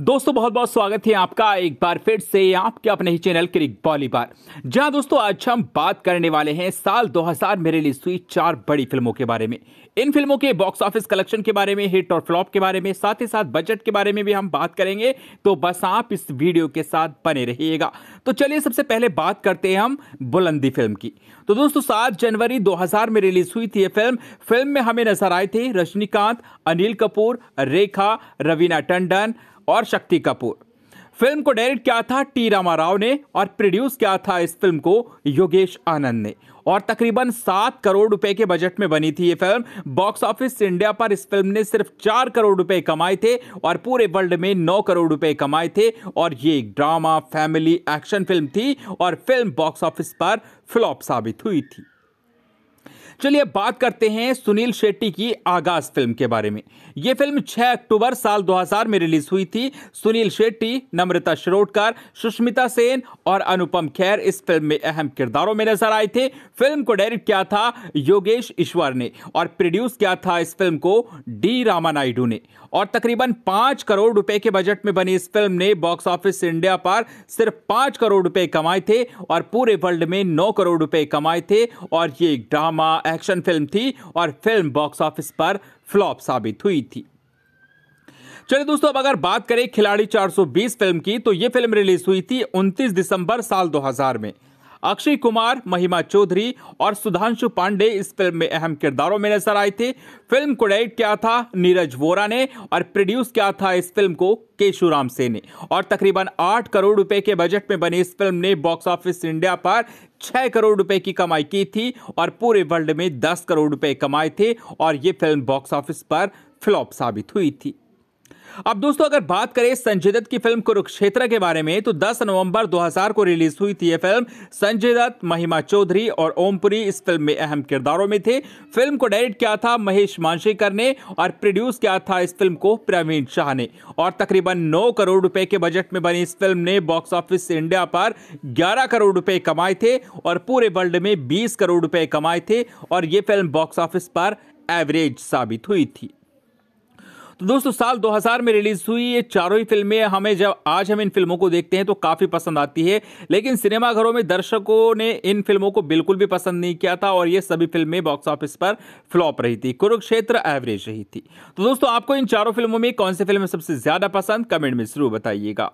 दोस्तों बहुत बहुत स्वागत है आपका एक बार फिर से आपके अपने ही चैनल क्रिक बॉलीबार जहां दोस्तों आज हम बात करने वाले हैं साल 2000 में रिलीज हुई चार बड़ी फिल्मों के बारे में इन फिल्मों के बॉक्स ऑफिस कलेक्शन के बारे में हिट और फ्लॉप के बारे में साथ ही साथ बजट के बारे में भी हम बात करेंगे तो बस आप इस वीडियो के साथ बने रहिएगा तो चलिए सबसे पहले बात करते हैं हम बुलंदी फिल्म की तो दोस्तों सात जनवरी 2000 में रिलीज हुई थी ये फिल्म फिल्म में हमें नजर आए थे रजनीकांत अनिल कपूर रेखा रवीना टंडन और शक्ति कपूर फिल्म को डायरेक्ट किया था टी रामा राव ने और प्रोड्यूस किया था इस फिल्म को योगेश आनंद ने और तकरीबन सात करोड़ रुपए के बजट में बनी थी ये फिल्म बॉक्स ऑफिस इंडिया पर इस फिल्म ने सिर्फ चार करोड़ रुपए कमाए थे और पूरे वर्ल्ड में नौ करोड़ रुपए कमाए थे और ये एक ड्रामा फैमिली एक्शन फिल्म थी और फिल्म बॉक्स ऑफिस पर फ्लॉप साबित हुई थी चलिए बात करते हैं सुनील शेट्टी की आगाज फिल्म के बारे में ये फिल्म 6 अक्टूबर साल 2000 में रिलीज हुई थी सुनील शेट्टी नम्रता शिरोडकर सुष्मिता सेन और अनुपम खैर इस फिल्म में अहम किरदारों में नजर आए थे फिल्म को डायरेक्ट किया था योगेश ईश्वर ने और प्रोड्यूस किया था इस फिल्म को डी रामा नायडू ने और तकरीबन पांच करोड़ रुपए के बजट में बनी इस फिल्म ने बॉक्स ऑफिस इंडिया पर सिर्फ पांच करोड़ रुपए कमाए थे और पूरे वर्ल्ड में नौ करोड़ रुपए कमाए थे और ये ड्रामा एक्शन फिल्म थी और फिल्म बॉक्स ऑफिस पर फ्लॉप साबित हुई थी चलिए दोस्तों अब अगर बात करें खिलाड़ी 420 फिल्म की तो यह फिल्म रिलीज हुई थी 29 दिसंबर साल 2000 में अक्षय कुमार महिमा चौधरी और सुधांशु पांडे इस फिल्म में अहम किरदारों में नजर आए थे फिल्म को डायरेक्ट किया था नीरज वोरा ने और प्रोड्यूस किया था इस फिल्म को केशुराम से ने और तकरीबन आठ करोड़ रुपए के बजट में बनी इस फिल्म ने बॉक्स ऑफिस इंडिया पर छह करोड़ रुपए की कमाई की थी और पूरे वर्ल्ड में दस करोड़ रुपए कमाए थे और ये फिल्म बॉक्स ऑफिस पर फ्लॉप साबित हुई थी अब दोस्तों अगर बात करें संजय दत्त की फिल्म कुरुक्षेत्र के बारे में तो 10 नवंबर 2000 को रिलीज हुई थी यह फिल्म संजय दत्त महिमा चौधरी और ओमपुरी इस फिल्म में अहम किरदारों में थे फिल्म को डायरेक्ट किया था महेश मांशेकर ने और प्रोड्यूस किया था इस फिल्म को प्रवीण शाह ने और तकरीबन नौ करोड़ रुपए के बजट में बनी इस फिल्म ने बॉक्स ऑफिस इंडिया पर ग्यारह करोड़ रुपए कमाए थे और पूरे वर्ल्ड में बीस करोड़ रुपए कमाए थे और ये फिल्म बॉक्स ऑफिस पर एवरेज साबित हुई थी तो दोस्तों साल 2000 में रिलीज हुई ये चारों ही फिल्में हमें जब आज हम इन फिल्मों को देखते हैं तो काफ़ी पसंद आती है लेकिन सिनेमाघरों में दर्शकों ने इन फिल्मों को बिल्कुल भी पसंद नहीं किया था और ये सभी फिल्में बॉक्स ऑफिस पर फ्लॉप रही थी कुरुक्षेत्र एवरेज रही थी तो दोस्तों आपको इन चारों फिल्मों में कौन सी फिल्म सबसे ज़्यादा पसंद कमेंट में जरूर बताइएगा